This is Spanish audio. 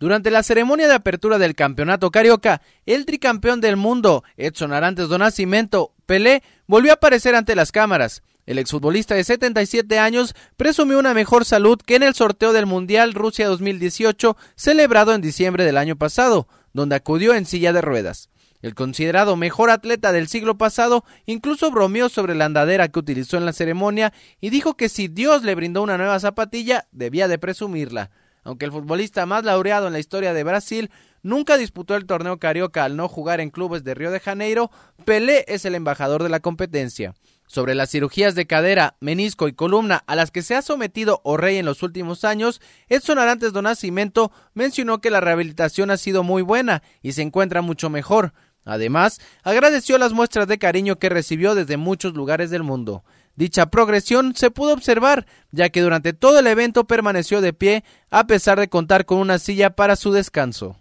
Durante la ceremonia de apertura del campeonato carioca, el tricampeón del mundo, Edson Arantes do Nascimento, Pelé, volvió a aparecer ante las cámaras. El exfutbolista de 77 años presumió una mejor salud que en el sorteo del Mundial Rusia 2018 celebrado en diciembre del año pasado, donde acudió en silla de ruedas. El considerado mejor atleta del siglo pasado incluso bromeó sobre la andadera que utilizó en la ceremonia y dijo que si Dios le brindó una nueva zapatilla, debía de presumirla aunque el futbolista más laureado en la historia de Brasil nunca disputó el torneo carioca al no jugar en clubes de Río de Janeiro, Pelé es el embajador de la competencia. Sobre las cirugías de cadera, menisco y columna a las que se ha sometido O'Reilly en los últimos años, Edson Arantes do mencionó que la rehabilitación ha sido muy buena y se encuentra mucho mejor, Además, agradeció las muestras de cariño que recibió desde muchos lugares del mundo. Dicha progresión se pudo observar, ya que durante todo el evento permaneció de pie, a pesar de contar con una silla para su descanso.